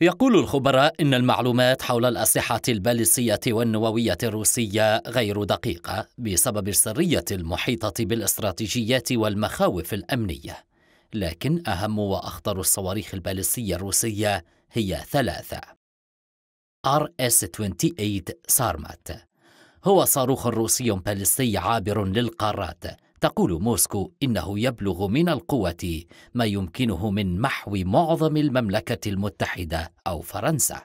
يقول الخبراء إن المعلومات حول الأسلحة البالستية والنووية الروسية غير دقيقة بسبب السرية المحيطة بالاستراتيجيات والمخاوف الأمنية، لكن أهم وأخطر الصواريخ البالستية الروسية هي ثلاثة: RS-28 سارمات هو صاروخ روسي بالستي عابر للقارات تقول موسكو إنه يبلغ من القوة ما يمكنه من محو معظم المملكة المتحدة أو فرنسا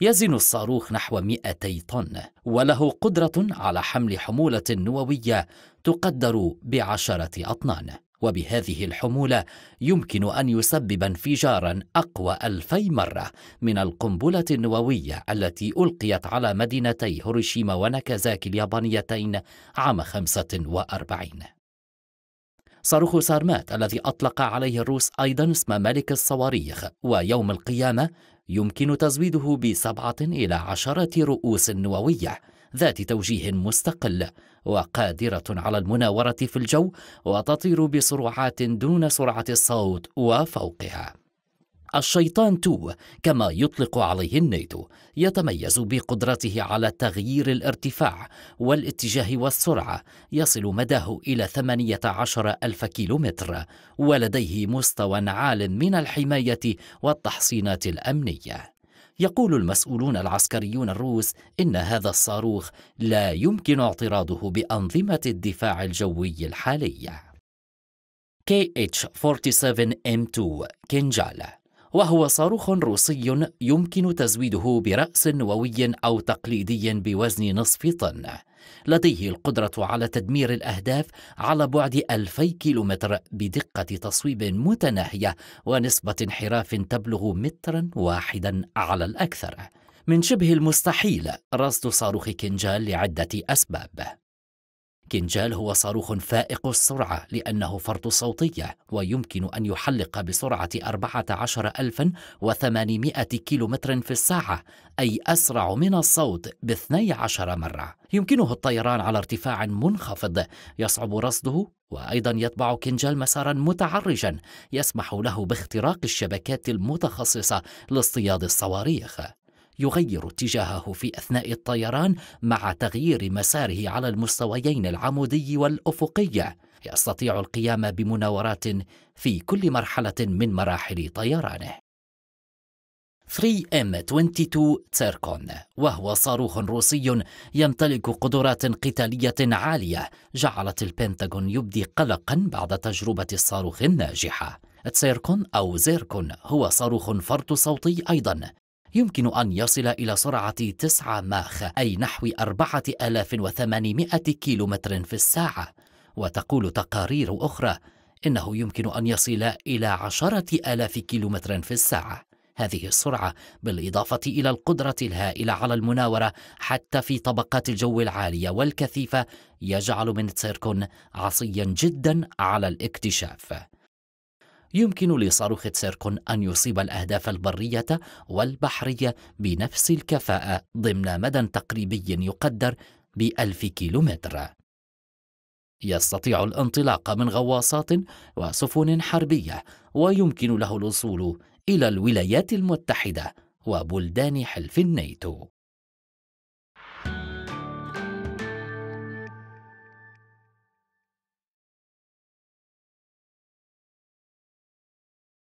يزن الصاروخ نحو 200 طن وله قدرة على حمل حمولة نووية تقدر بعشرة أطنان وبهذه الحمولة يمكن أن يسبب انفجارا أقوى ألفي مرة من القنبلة النووية التي ألقيت على مدينتي هيروشيما وناكازاكي اليابانيتين عام 45 صاروخ سارمات الذي أطلق عليه الروس أيضا اسم ملك الصواريخ ويوم القيامة يمكن تزويده بسبعة إلى عشرة رؤوس نووية ذات توجيه مستقل وقادرة على المناورة في الجو وتطير بسرعات دون سرعة الصوت وفوقها الشيطان تو كما يطلق عليه النيتو يتميز بقدرته على تغيير الارتفاع والاتجاه والسرعة يصل مداه إلى 18 ألف كيلومتر ولديه مستوى عال من الحماية والتحصينات الأمنية يقول المسؤولون العسكريون الروس إن هذا الصاروخ لا يمكن اعتراضه بأنظمة الدفاع الجوي الحالية KH-47M2 كينجالا وهو صاروخ روسي يمكن تزويده برأس نووي أو تقليدي بوزن نصف طن لديه القدرة على تدمير الأهداف على بعد ألفي كيلومتر بدقة تصويب متناهية ونسبة انحراف تبلغ مترا واحدا على الأكثر من شبه المستحيل رصد صاروخ كنجال لعدة أسباب كنجال هو صاروخ فائق السرعة لأنه فرط صوتية ويمكن أن يحلق بسرعة 14800 كيلومتر في الساعة أي أسرع من الصوت ب 12 مرة يمكنه الطيران على ارتفاع منخفض يصعب رصده وأيضا يتبع كنجال مسارا متعرجا يسمح له باختراق الشبكات المتخصصة لاصطياد الصواريخ يغير اتجاهه في أثناء الطيران مع تغيير مساره على المستويين العمودي والأفقي يستطيع القيام بمناورات في كل مرحلة من مراحل طيرانه 3M22 تيركون وهو صاروخ روسي يمتلك قدرات قتالية عالية جعلت البنتاغون يبدي قلقا بعد تجربة الصاروخ الناجحة تسيركون أو زيركون هو صاروخ فرط صوتي أيضا يمكن أن يصل إلى سرعة 9 ماخ أي نحو 4800 كيلومتر في الساعة وتقول تقارير أخرى إنه يمكن أن يصل إلى عشرة آلاف كيلومتر في الساعة هذه السرعة بالإضافة إلى القدرة الهائلة على المناورة حتى في طبقات الجو العالية والكثيفة يجعل من تسيركون عصيا جدا على الاكتشاف يمكن لصاروخ سيركون أن يصيب الأهداف البرية والبحرية بنفس الكفاءة ضمن مدى تقريبي يقدر بألف كيلومتر يستطيع الانطلاق من غواصات وسفن حربية ويمكن له الوصول إلى الولايات المتحدة وبلدان حلف الناتو